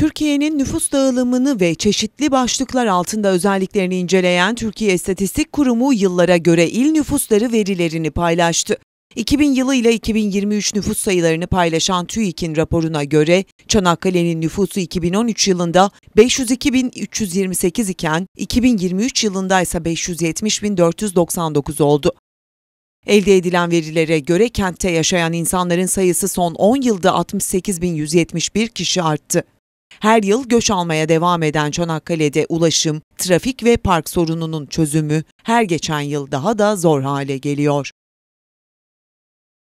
Türkiye'nin nüfus dağılımını ve çeşitli başlıklar altında özelliklerini inceleyen Türkiye İstatistik Kurumu yıllara göre il nüfusları verilerini paylaştı. 2000 yılı ile 2023 nüfus sayılarını paylaşan TÜİK'in raporuna göre Çanakkale'nin nüfusu 2013 yılında 502.328 iken 2023 yılında ise 570.499 oldu. Elde edilen verilere göre kentte yaşayan insanların sayısı son 10 yılda 68.171 kişi arttı. Her yıl göç almaya devam eden Çanakkale'de ulaşım, trafik ve park sorununun çözümü her geçen yıl daha da zor hale geliyor.